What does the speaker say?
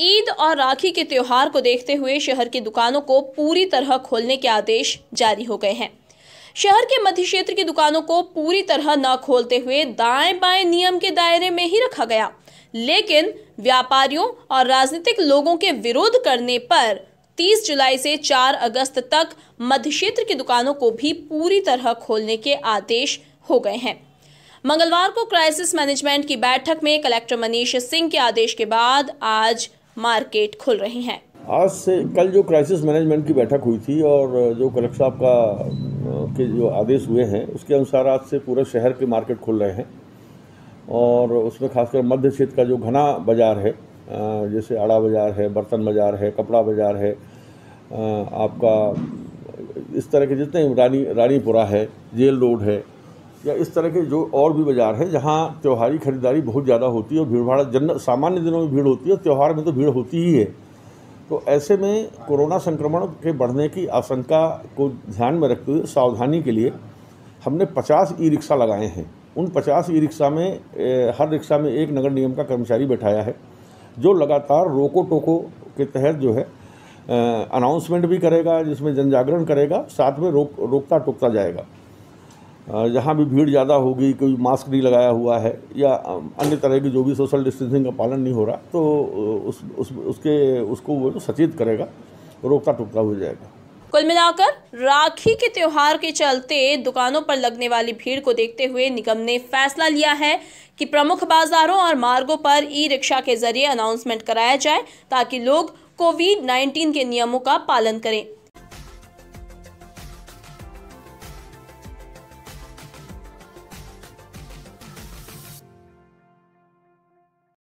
ईद और राखी के त्यौहार को देखते हुए शहर की दुकानों को पूरी तरह खोलने के आदेश जारी हो गए हैं शहर के मध्य क्षेत्र की दुकानों को पूरी तरह न खोलते हुए दाएं बाएं नियम के दायरे में ही रखा गया लेकिन व्यापारियों और राजनीतिक लोगों के विरोध करने पर 30 जुलाई से 4 अगस्त तक मध्य क्षेत्र की दुकानों को भी पूरी तरह खोलने के आदेश हो गए हैं मंगलवार को क्राइसिस मैनेजमेंट की बैठक में कलेक्टर मनीष सिंह के आदेश के बाद आज मार्केट खुल रहे हैं आज से कल जो क्राइसिस मैनेजमेंट की बैठक हुई थी और जो कलेक्टर साहब का के जो आदेश हुए हैं उसके अनुसार आज से पूरे शहर के मार्केट खुल रहे हैं और उसमें खासकर मध्य क्षेत्र का जो घना बाज़ार है जैसे आड़ा बाज़ार है बर्तन बाज़ार है कपड़ा बाज़ार है आपका इस तरह के जितने रानी रानीपुरा है जेल रोड है या इस तरह के जो और भी बाज़ार हैं जहाँ त्यौहारी खरीदारी बहुत ज़्यादा होती है और भीड़ भाड़ जन सामान्य दिनों में भीड़ होती है और त्यौहार में तो भीड़ होती ही है तो ऐसे में कोरोना संक्रमण के बढ़ने की आशंका को ध्यान में रखते हुए सावधानी के लिए हमने पचास ई रिक्शा लगाए हैं उन पचास ई रिक्शा में हर रिक्शा में एक नगर निगम का कर्मचारी बैठाया है जो लगातार रोको टोको के तहत जो है अनाउंसमेंट भी करेगा जिसमें जन जागरण करेगा साथ में रोक रोकता टोकता जाएगा जहाँ भी भीड़ ज़्यादा होगी कोई मास्क नहीं लगाया हुआ है या अन्य तरह की जो भी सोशल डिस्टेंसिंग का पालन नहीं हो रहा तो उस, उस उसके उसको वो तो सचेत करेगा रोकता टोकता हो जाएगा कुल मिलाकर राखी के त्योहार के चलते दुकानों पर लगने वाली भीड़ को देखते हुए निगम ने फैसला लिया है कि प्रमुख बाजारों और मार्गों पर ई रिक्शा के जरिए अनाउंसमेंट कराया जाए ताकि लोग कोविड 19 के नियमों का पालन करें